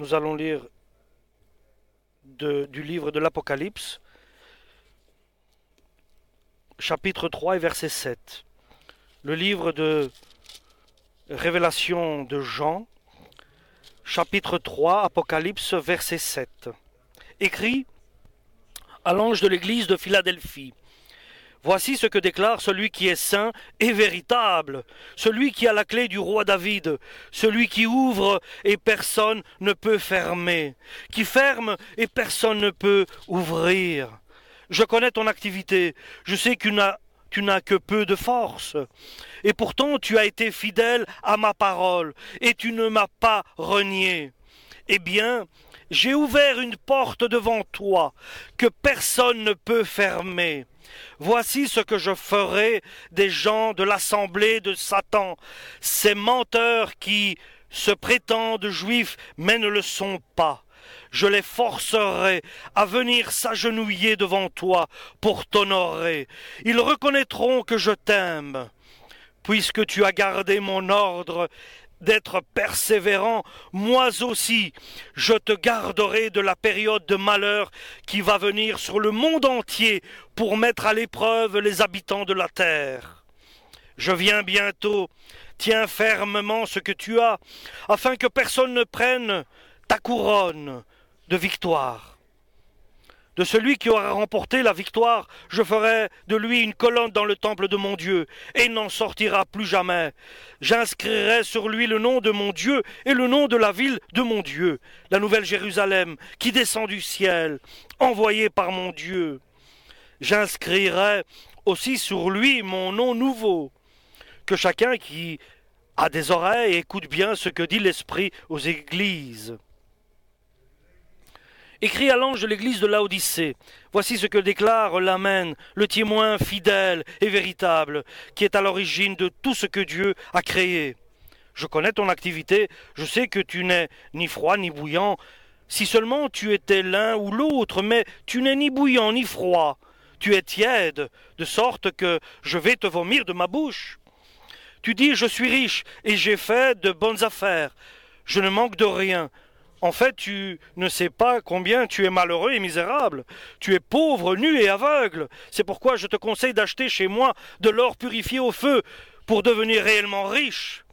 Nous allons lire du livre de l'Apocalypse, chapitre 3 et verset 7. Le livre de Révélation de Jean, chapitre 3, Apocalypse, verset 7. Écrit à l'ange de l'église de Philadelphie. Voici ce que déclare celui qui est saint et véritable, celui qui a la clé du roi David, celui qui ouvre et personne ne peut fermer, qui ferme et personne ne peut ouvrir. Je connais ton activité, je sais que tu n'as que peu de force. Et pourtant tu as été fidèle à ma parole, et tu ne m'as pas renié. Eh bien, j'ai ouvert une porte devant toi que personne ne peut fermer. Voici ce que je ferai des gens de l'assemblée de Satan, ces menteurs qui se prétendent juifs mais ne le sont pas. Je les forcerai à venir s'agenouiller devant toi pour t'honorer. Ils reconnaîtront que je t'aime. Puisque tu as gardé mon ordre d'être persévérant, moi aussi, je te garderai de la période de malheur qui va venir sur le monde entier pour mettre à l'épreuve les habitants de la terre. Je viens bientôt, tiens fermement ce que tu as, afin que personne ne prenne ta couronne de victoire. De celui qui aura remporté la victoire, je ferai de lui une colonne dans le temple de mon Dieu, et n'en sortira plus jamais. J'inscrirai sur lui le nom de mon Dieu et le nom de la ville de mon Dieu, la nouvelle Jérusalem, qui descend du ciel, envoyée par mon Dieu. J'inscrirai aussi sur lui mon nom nouveau. Que chacun qui a des oreilles écoute bien ce que dit l'Esprit aux églises. Écrit à l'ange de l'église de l'Odyssée, voici ce que déclare l'Amen, le témoin fidèle et véritable, qui est à l'origine de tout ce que Dieu a créé. Je connais ton activité, je sais que tu n'es ni froid ni bouillant, si seulement tu étais l'un ou l'autre, mais tu n'es ni bouillant ni froid, tu es tiède, de sorte que je vais te vomir de ma bouche. Tu dis, je suis riche et j'ai fait de bonnes affaires, je ne manque de rien, en fait, tu ne sais pas combien tu es malheureux et misérable. Tu es pauvre, nu et aveugle. C'est pourquoi je te conseille d'acheter chez moi de l'or purifié au feu pour devenir réellement riche.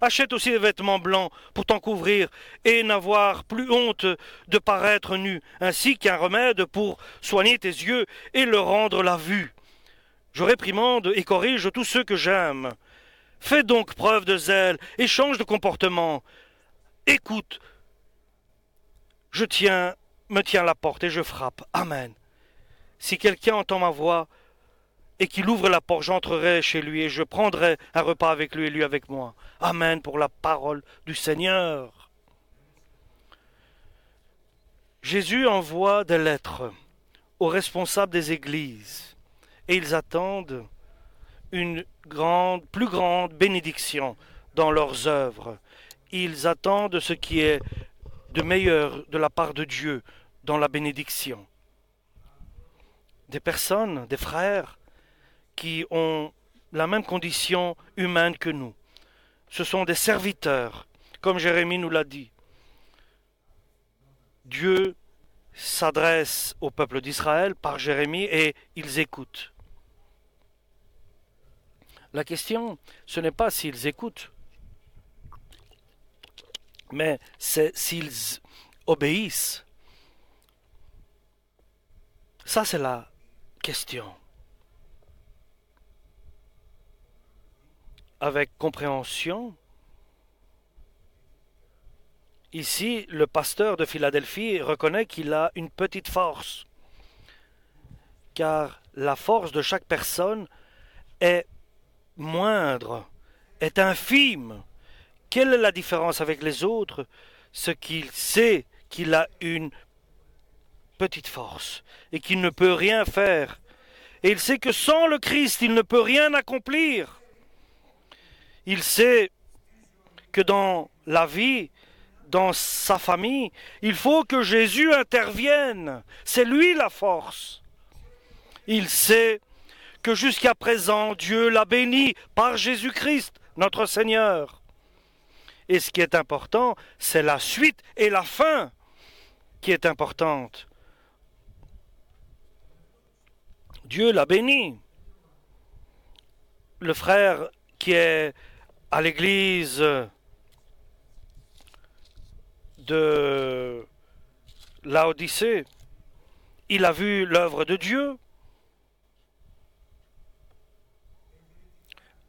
Achète aussi des vêtements blancs pour t'en couvrir et n'avoir plus honte de paraître nu, ainsi qu'un remède pour soigner tes yeux et leur rendre la vue. Je réprimande et corrige tous ceux que j'aime. Fais donc preuve de zèle et change de comportement. Écoute, je tiens, me tiens à la porte et je frappe. Amen. Si quelqu'un entend ma voix et qu'il ouvre la porte, j'entrerai chez lui et je prendrai un repas avec lui et lui avec moi. Amen pour la parole du Seigneur. Jésus envoie des lettres aux responsables des églises et ils attendent une grande, plus grande bénédiction dans leurs œuvres. Ils attendent ce qui est de meilleur de la part de Dieu dans la bénédiction. Des personnes, des frères qui ont la même condition humaine que nous. Ce sont des serviteurs, comme Jérémie nous l'a dit. Dieu s'adresse au peuple d'Israël par Jérémie et ils écoutent. La question, ce n'est pas s'ils écoutent, mais c'est s'ils obéissent, ça c'est la question. Avec compréhension, ici, le pasteur de Philadelphie reconnaît qu'il a une petite force, car la force de chaque personne est moindre, est infime quelle est la différence avec les autres Ce qu'il sait qu'il a une petite force et qu'il ne peut rien faire. Et il sait que sans le Christ, il ne peut rien accomplir. Il sait que dans la vie, dans sa famille, il faut que Jésus intervienne. C'est lui la force. Il sait que jusqu'à présent, Dieu l'a béni par Jésus-Christ, notre Seigneur. Et ce qui est important, c'est la suite et la fin qui est importante. Dieu l'a béni. Le frère qui est à l'église de l'Odyssée, il a vu l'œuvre de Dieu.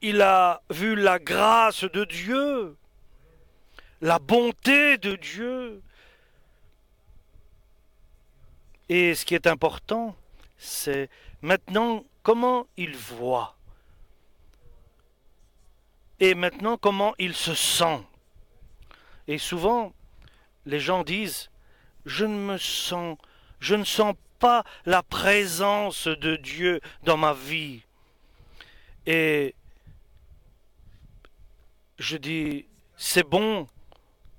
Il a vu la grâce de Dieu la bonté de Dieu. Et ce qui est important, c'est maintenant comment il voit. Et maintenant comment il se sent. Et souvent, les gens disent, je ne me sens, je ne sens pas la présence de Dieu dans ma vie. Et je dis, c'est bon,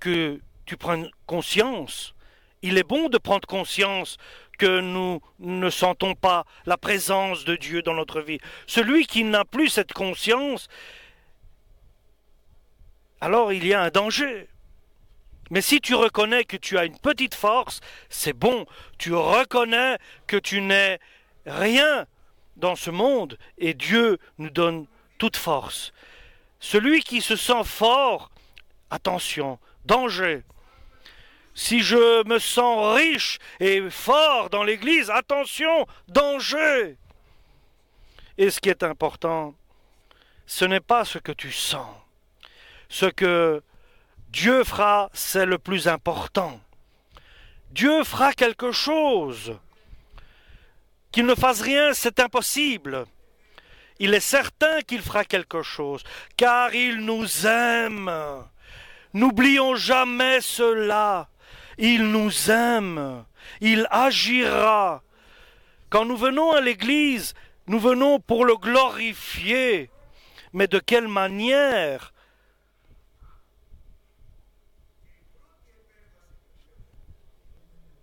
que tu prennes conscience. Il est bon de prendre conscience que nous ne sentons pas la présence de Dieu dans notre vie. Celui qui n'a plus cette conscience, alors il y a un danger. Mais si tu reconnais que tu as une petite force, c'est bon. Tu reconnais que tu n'es rien dans ce monde et Dieu nous donne toute force. Celui qui se sent fort, attention, danger. Si je me sens riche et fort dans l'Église, attention, danger. Et ce qui est important, ce n'est pas ce que tu sens. Ce que Dieu fera, c'est le plus important. Dieu fera quelque chose. Qu'il ne fasse rien, c'est impossible. Il est certain qu'il fera quelque chose, car il nous aime. N'oublions jamais cela. Il nous aime. Il agira. Quand nous venons à l'Église, nous venons pour le glorifier. Mais de quelle manière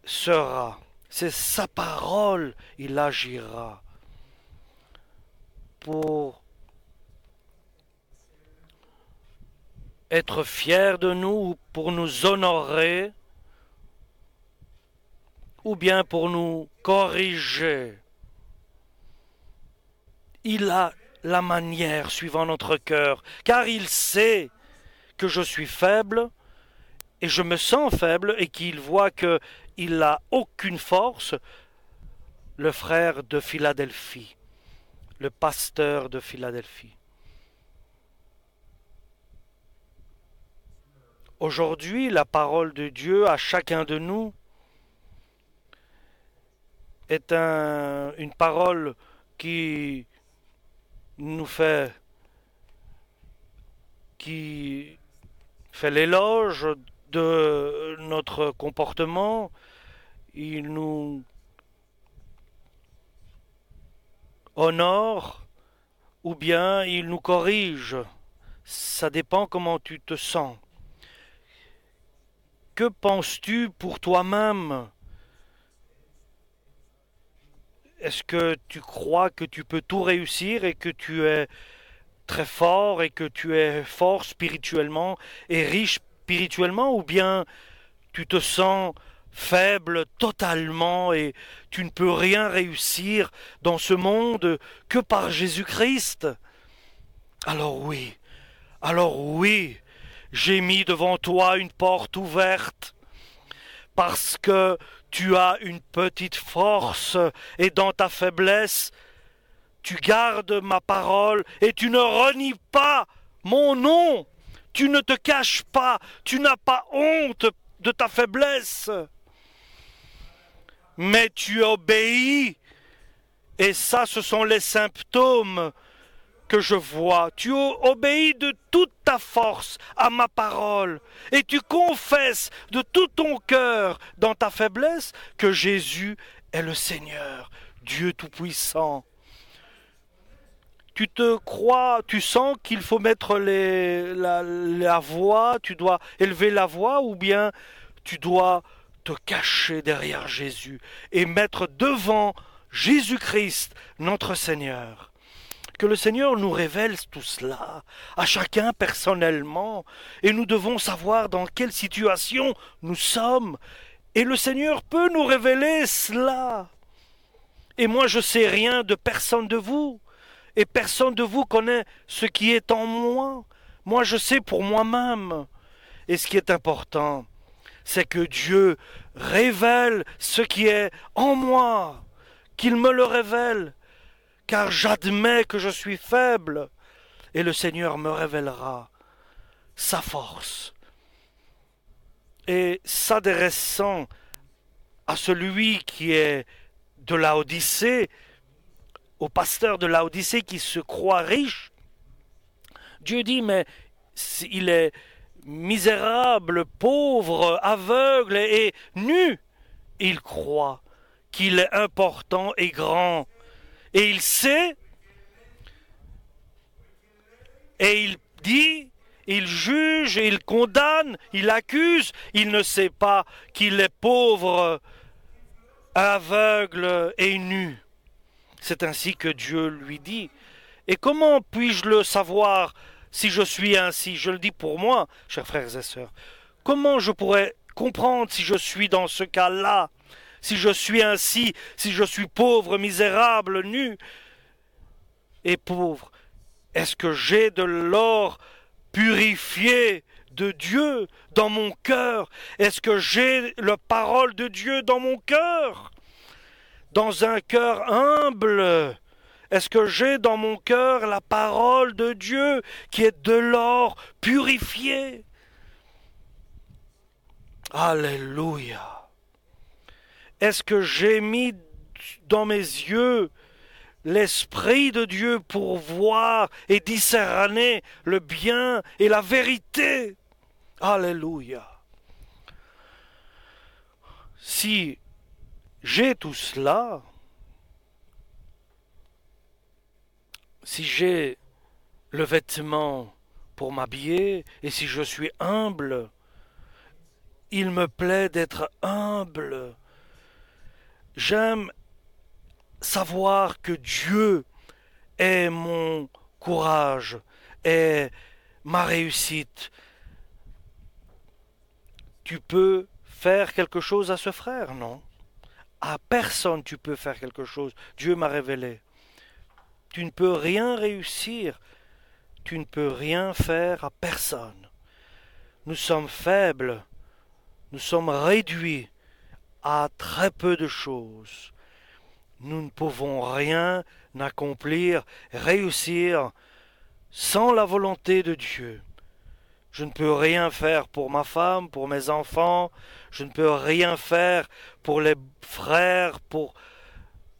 sera C'est sa parole, il agira. Pour être fiers de nous pour nous honorer ou bien pour nous corriger. Il a la manière suivant notre cœur, car il sait que je suis faible et je me sens faible et qu'il voit qu'il n'a aucune force, le frère de Philadelphie, le pasteur de Philadelphie. aujourd'hui la parole de Dieu à chacun de nous est une parole qui nous fait qui fait l'éloge de notre comportement, il nous honore ou bien il nous corrige. Ça dépend comment tu te sens. Que penses-tu pour toi-même Est-ce que tu crois que tu peux tout réussir et que tu es très fort et que tu es fort spirituellement et riche spirituellement ou bien tu te sens faible totalement et tu ne peux rien réussir dans ce monde que par Jésus-Christ Alors oui, alors oui, j'ai mis devant toi une porte ouverte, parce que tu as une petite force et dans ta faiblesse, tu gardes ma parole et tu ne renies pas mon nom, tu ne te caches pas, tu n'as pas honte de ta faiblesse, mais tu obéis. Et ça, ce sont les symptômes que je vois. Tu obéis de toute ta force à ma parole et tu confesses de tout ton cœur dans ta faiblesse que Jésus est le Seigneur, Dieu Tout-Puissant. Tu te crois, tu sens qu'il faut mettre la voix, tu dois élever la voix ou bien tu dois te cacher derrière Jésus et mettre devant Jésus-Christ, notre Seigneur que le Seigneur nous révèle tout cela, à chacun personnellement, et nous devons savoir dans quelle situation nous sommes, et le Seigneur peut nous révéler cela. Et moi je sais rien de personne de vous, et personne de vous connaît ce qui est en moi. Moi je sais pour moi-même. Et ce qui est important, c'est que Dieu révèle ce qui est en moi, qu'il me le révèle, car j'admets que je suis faible, et le Seigneur me révélera sa force. Et s'adressant à celui qui est de l'Odyssée, au pasteur de l'Odyssée qui se croit riche, Dieu dit, mais il est misérable, pauvre, aveugle et nu. Il croit qu'il est important et grand et il sait, et il dit, il juge, il condamne, il accuse, il ne sait pas qu'il est pauvre, aveugle et nu. C'est ainsi que Dieu lui dit. Et comment puis-je le savoir si je suis ainsi Je le dis pour moi, chers frères et sœurs. Comment je pourrais comprendre si je suis dans ce cas-là si je suis ainsi, si je suis pauvre, misérable, nu et pauvre, est-ce que j'ai de l'or purifié de Dieu dans mon cœur Est-ce que j'ai la parole de Dieu dans mon cœur Dans un cœur humble est-ce que j'ai dans mon cœur la parole de Dieu qui est de l'or purifié Alléluia. Est-ce que j'ai mis dans mes yeux l'Esprit de Dieu pour voir et discerner le bien et la vérité Alléluia. Si j'ai tout cela, si j'ai le vêtement pour m'habiller et si je suis humble, il me plaît d'être humble J'aime savoir que Dieu est mon courage, est ma réussite. Tu peux faire quelque chose à ce frère, non À personne tu peux faire quelque chose. Dieu m'a révélé. Tu ne peux rien réussir. Tu ne peux rien faire à personne. Nous sommes faibles. Nous sommes réduits à très peu de choses. Nous ne pouvons rien n'accomplir réussir, sans la volonté de Dieu. Je ne peux rien faire pour ma femme, pour mes enfants, je ne peux rien faire pour les frères, pour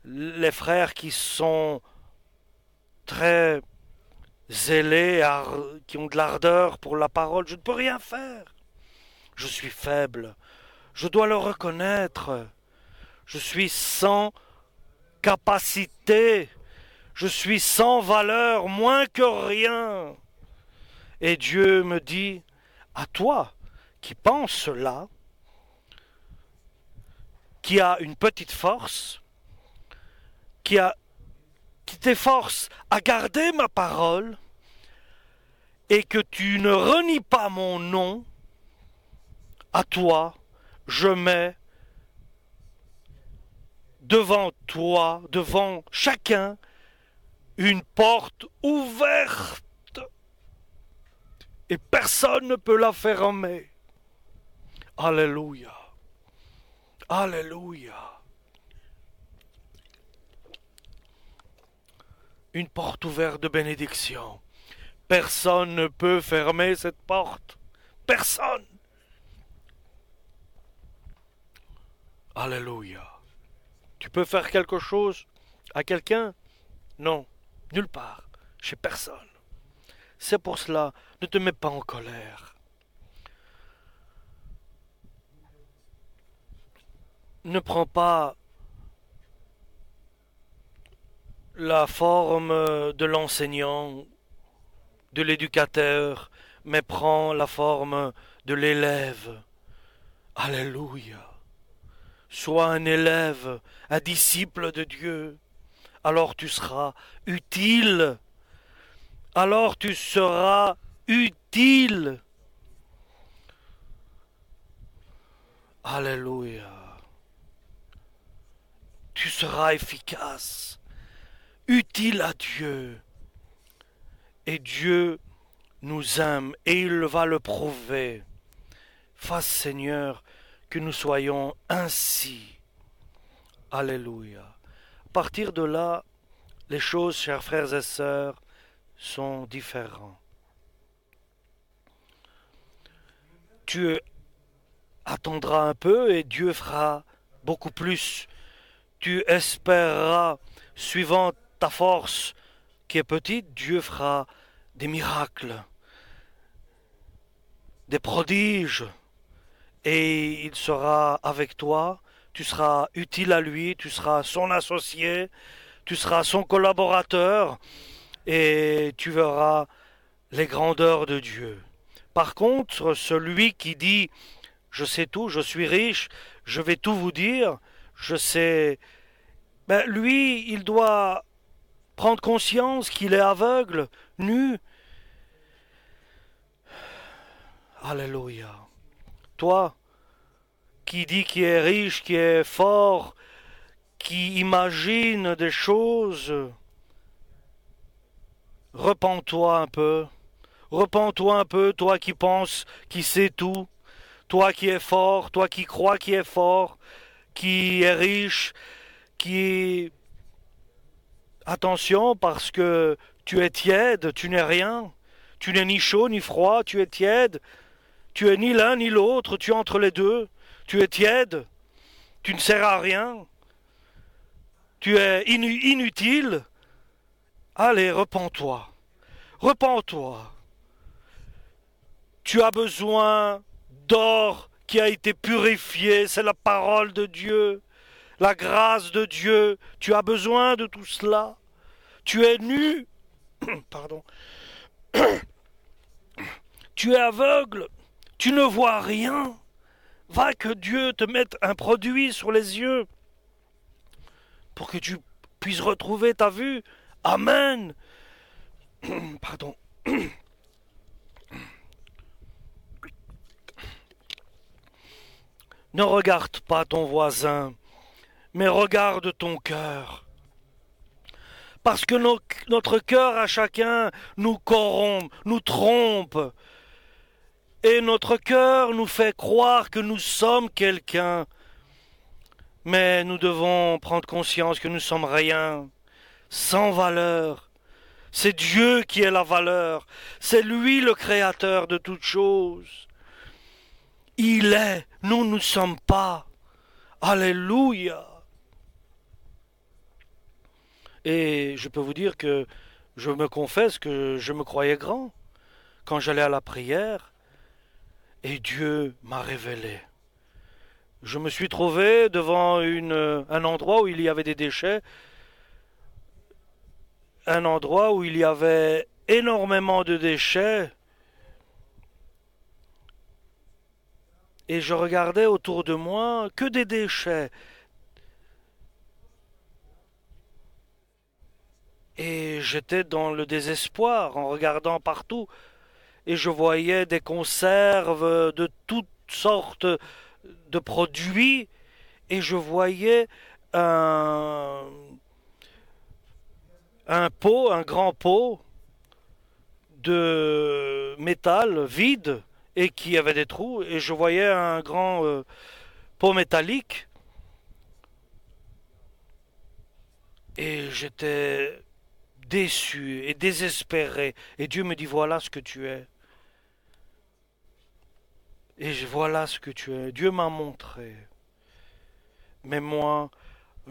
les frères qui sont très zélés, qui ont de l'ardeur pour la parole, je ne peux rien faire. Je suis faible, je dois le reconnaître. Je suis sans capacité. Je suis sans valeur, moins que rien. Et Dieu me dit, à toi qui penses cela, qui a une petite force, qui a qui t'efforce à garder ma parole et que tu ne renies pas mon nom, à toi, je mets devant toi, devant chacun, une porte ouverte et personne ne peut la fermer. Alléluia. Alléluia. Une porte ouverte de bénédiction. Personne ne peut fermer cette porte. Personne. Alléluia. Tu peux faire quelque chose à quelqu'un Non, nulle part, chez personne. C'est pour cela, ne te mets pas en colère. Ne prends pas la forme de l'enseignant, de l'éducateur, mais prends la forme de l'élève. Alléluia sois un élève, un disciple de Dieu. Alors tu seras utile. Alors tu seras utile. Alléluia. Tu seras efficace, utile à Dieu. Et Dieu nous aime et il va le prouver. Face Seigneur, que nous soyons ainsi. Alléluia. À partir de là, les choses, chers frères et sœurs, sont différentes. Tu attendras un peu et Dieu fera beaucoup plus. Tu espéreras, suivant ta force qui est petite, Dieu fera des miracles, des prodiges et il sera avec toi, tu seras utile à lui, tu seras son associé, tu seras son collaborateur et tu verras les grandeurs de Dieu. Par contre, celui qui dit je sais tout, je suis riche, je vais tout vous dire, je sais, ben, lui, il doit prendre conscience qu'il est aveugle, nu. Alléluia toi qui dis qui est riche, qui est fort, qui imagine des choses, repens-toi un peu. Repens-toi un peu, toi qui penses, qui sais tout, toi qui es fort, toi qui crois qui est fort, qui est riche, qui... Attention parce que tu es tiède, tu n'es rien, tu n'es ni chaud ni froid, tu es tiède, tu es ni l'un ni l'autre, tu es entre les deux, tu es tiède, tu ne sers à rien, tu es inutile. Allez, repends toi repends toi Tu as besoin d'or qui a été purifié, c'est la parole de Dieu, la grâce de Dieu. Tu as besoin de tout cela. Tu es nu, pardon, tu es aveugle. Tu ne vois rien Va que Dieu te mette un produit sur les yeux pour que tu puisses retrouver ta vue. Amen. Pardon. Ne regarde pas ton voisin, mais regarde ton cœur. Parce que notre cœur à chacun nous corrompt, nous trompe. Et notre cœur nous fait croire que nous sommes quelqu'un. Mais nous devons prendre conscience que nous sommes rien, sans valeur. C'est Dieu qui est la valeur. C'est lui le créateur de toutes choses. Il est, nous ne sommes pas. Alléluia. Et je peux vous dire que je me confesse que je me croyais grand. Quand j'allais à la prière, et Dieu m'a révélé. Je me suis trouvé devant un endroit où il y avait des déchets, un endroit où il y avait énormément de déchets, et je regardais autour de moi que des déchets. Et j'étais dans le désespoir en regardant partout et je voyais des conserves de toutes sortes de produits et je voyais un, un pot, un grand pot de métal vide et qui avait des trous et je voyais un grand euh, pot métallique et j'étais déçu et désespéré et Dieu me dit voilà ce que tu es et voilà ce que tu es. Dieu m'a montré. Mais moi,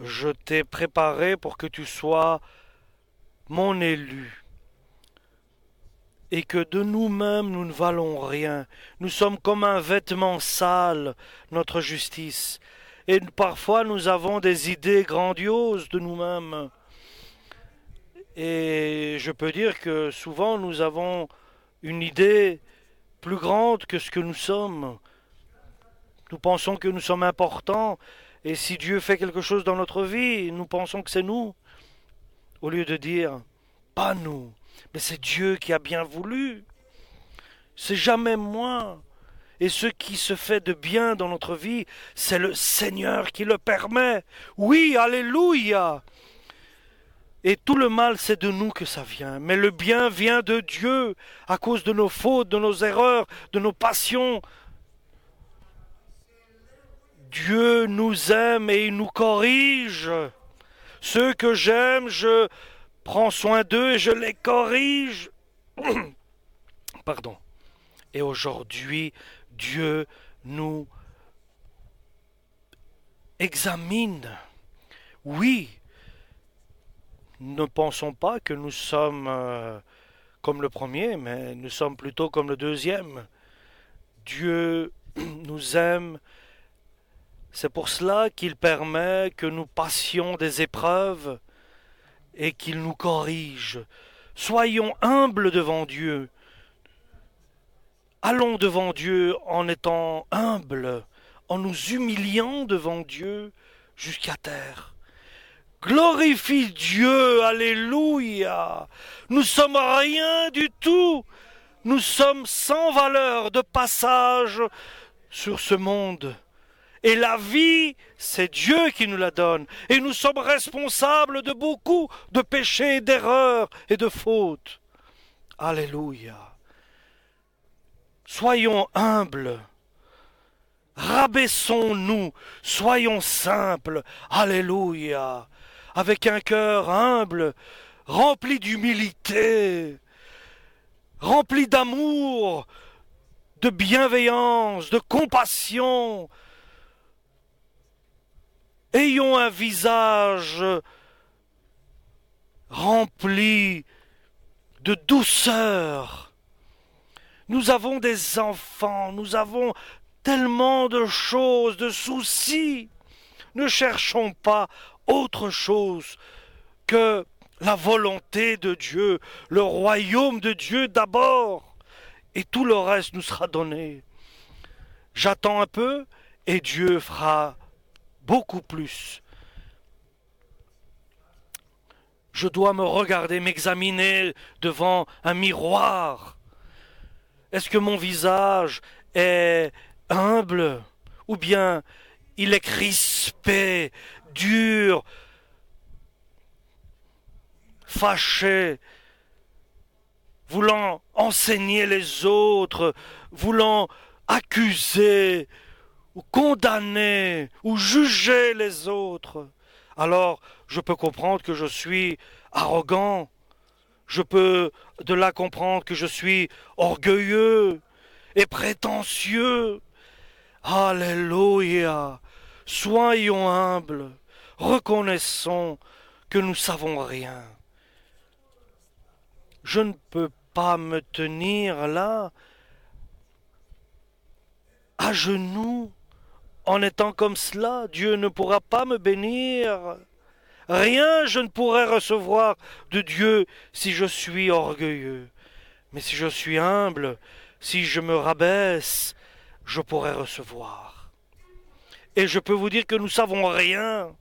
je t'ai préparé pour que tu sois mon élu. Et que de nous-mêmes, nous ne valons rien. Nous sommes comme un vêtement sale, notre justice. Et parfois, nous avons des idées grandioses de nous-mêmes. Et je peux dire que souvent, nous avons une idée plus grande que ce que nous sommes. Nous pensons que nous sommes importants, et si Dieu fait quelque chose dans notre vie, nous pensons que c'est nous, au lieu de dire, pas nous, mais c'est Dieu qui a bien voulu. C'est jamais moi. Et ce qui se fait de bien dans notre vie, c'est le Seigneur qui le permet. Oui, alléluia. Et tout le mal, c'est de nous que ça vient. Mais le bien vient de Dieu, à cause de nos fautes, de nos erreurs, de nos passions. Dieu nous aime et il nous corrige. Ceux que j'aime, je prends soin d'eux et je les corrige. Pardon. Et aujourd'hui, Dieu nous examine. Oui, ne pensons pas que nous sommes euh, comme le premier, mais nous sommes plutôt comme le deuxième. Dieu nous aime. C'est pour cela qu'il permet que nous passions des épreuves et qu'il nous corrige. Soyons humbles devant Dieu. Allons devant Dieu en étant humbles, en nous humiliant devant Dieu jusqu'à terre. Glorifie Dieu, Alléluia. Nous sommes rien du tout. Nous sommes sans valeur de passage sur ce monde. Et la vie, c'est Dieu qui nous la donne. Et nous sommes responsables de beaucoup de péchés, d'erreurs et de fautes. Alléluia. Soyons humbles. Rabaissons-nous. Soyons simples. Alléluia avec un cœur humble, rempli d'humilité, rempli d'amour, de bienveillance, de compassion. Ayons un visage rempli de douceur. Nous avons des enfants, nous avons tellement de choses, de soucis. Ne cherchons pas autre chose que la volonté de Dieu, le royaume de Dieu d'abord, et tout le reste nous sera donné. J'attends un peu, et Dieu fera beaucoup plus. Je dois me regarder, m'examiner devant un miroir. Est-ce que mon visage est humble ou bien il est crispé dur, fâché, voulant enseigner les autres, voulant accuser ou condamner ou juger les autres, alors je peux comprendre que je suis arrogant, je peux de là comprendre que je suis orgueilleux et prétentieux. Alléluia. Soyons humbles reconnaissons que nous savons rien. Je ne peux pas me tenir là, à genoux, en étant comme cela, Dieu ne pourra pas me bénir. Rien je ne pourrai recevoir de Dieu si je suis orgueilleux. Mais si je suis humble, si je me rabaisse, je pourrai recevoir. Et je peux vous dire que nous savons rien.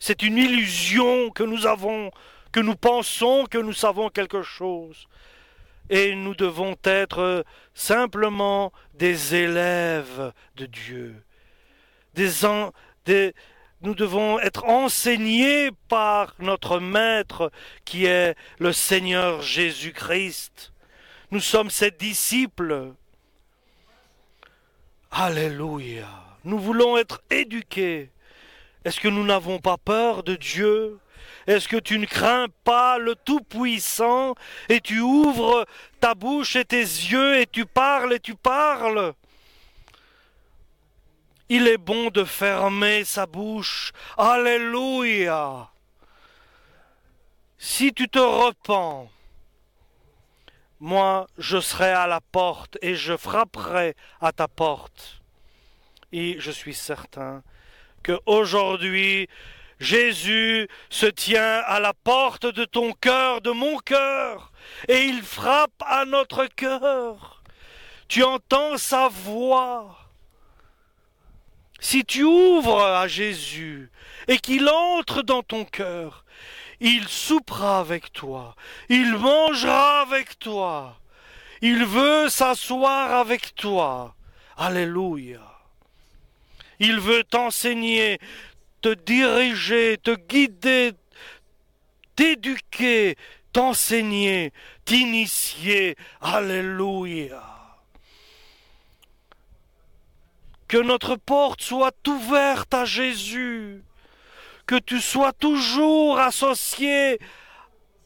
C'est une illusion que nous avons, que nous pensons que nous savons quelque chose. Et nous devons être simplement des élèves de Dieu. nous devons être enseignés par notre Maître qui est le Seigneur Jésus-Christ. Nous sommes ses disciples. Alléluia. Nous voulons être éduqués. Est-ce que nous n'avons pas peur de Dieu Est-ce que tu ne crains pas le Tout-Puissant et tu ouvres ta bouche et tes yeux et tu parles et tu parles Il est bon de fermer sa bouche. Alléluia Si tu te repens, moi je serai à la porte et je frapperai à ta porte. Et je suis certain Aujourd'hui, Jésus se tient à la porte de ton cœur, de mon cœur, et il frappe à notre cœur. Tu entends sa voix. Si tu ouvres à Jésus et qu'il entre dans ton cœur, il soupera avec toi, il mangera avec toi, il veut s'asseoir avec toi. Alléluia. Il veut t'enseigner, te diriger, te guider, t'éduquer, t'enseigner, t'initier. Alléluia. Que notre porte soit ouverte à Jésus. Que tu sois toujours associé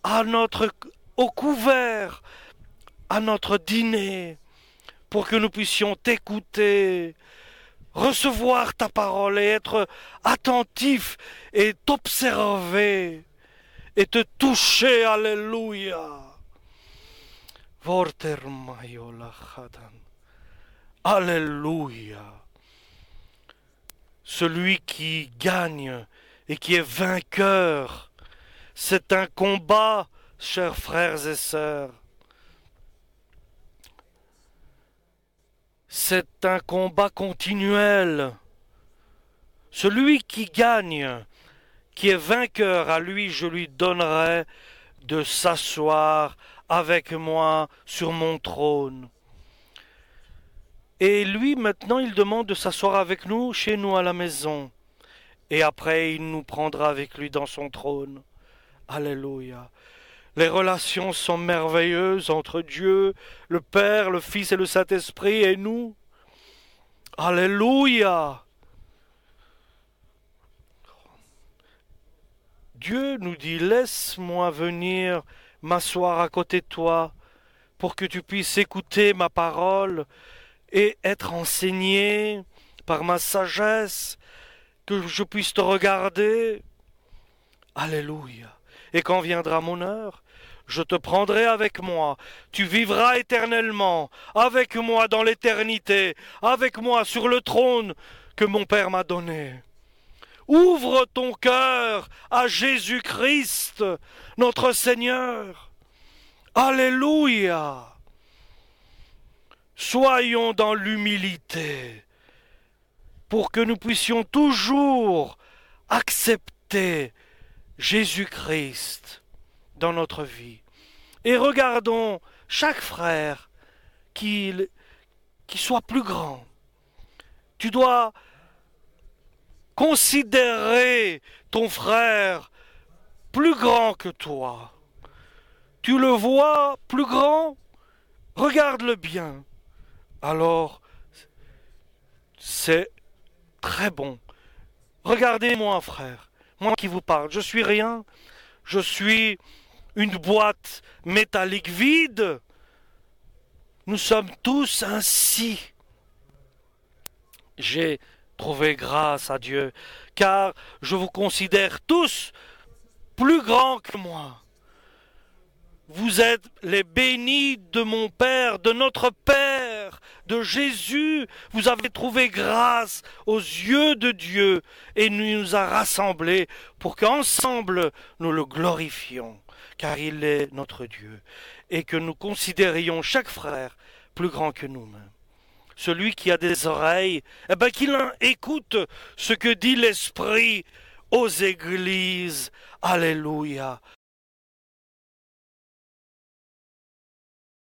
à notre, au couvert, à notre dîner, pour que nous puissions t'écouter, recevoir ta parole et être attentif et t'observer et te toucher. Alléluia. Alléluia. Celui qui gagne et qui est vainqueur, c'est un combat, chers frères et sœurs. C'est un combat continuel. Celui qui gagne, qui est vainqueur, à lui je lui donnerai de s'asseoir avec moi sur mon trône. Et lui, maintenant, il demande de s'asseoir avec nous, chez nous à la maison. Et après, il nous prendra avec lui dans son trône. Alléluia. Les relations sont merveilleuses entre Dieu, le Père, le Fils et le Saint-Esprit et nous. Alléluia. Dieu nous dit, laisse-moi venir m'asseoir à côté de toi pour que tu puisses écouter ma parole et être enseigné par ma sagesse, que je puisse te regarder. Alléluia. Et quand viendra mon heure, je te prendrai avec moi, tu vivras éternellement, avec moi dans l'éternité, avec moi sur le trône que mon Père m'a donné. Ouvre ton cœur à Jésus-Christ, notre Seigneur. Alléluia. Soyons dans l'humilité pour que nous puissions toujours accepter Jésus-Christ dans notre vie. Et regardons chaque frère qu'il soit plus grand. Tu dois considérer ton frère plus grand que toi. Tu le vois plus grand Regarde-le bien. Alors, c'est très bon. Regardez-moi, frère, moi qui vous parle. Je suis rien. Je suis une boîte métallique vide. Nous sommes tous ainsi. J'ai trouvé grâce à Dieu, car je vous considère tous plus grands que moi. Vous êtes les bénis de mon Père, de notre Père, de Jésus. Vous avez trouvé grâce aux yeux de Dieu et nous a rassemblés pour qu'ensemble nous le glorifions car il est notre Dieu, et que nous considérions chaque frère plus grand que nous-mêmes. Celui qui a des oreilles, eh bien, qu'il écoute ce que dit l'Esprit aux églises. Alléluia.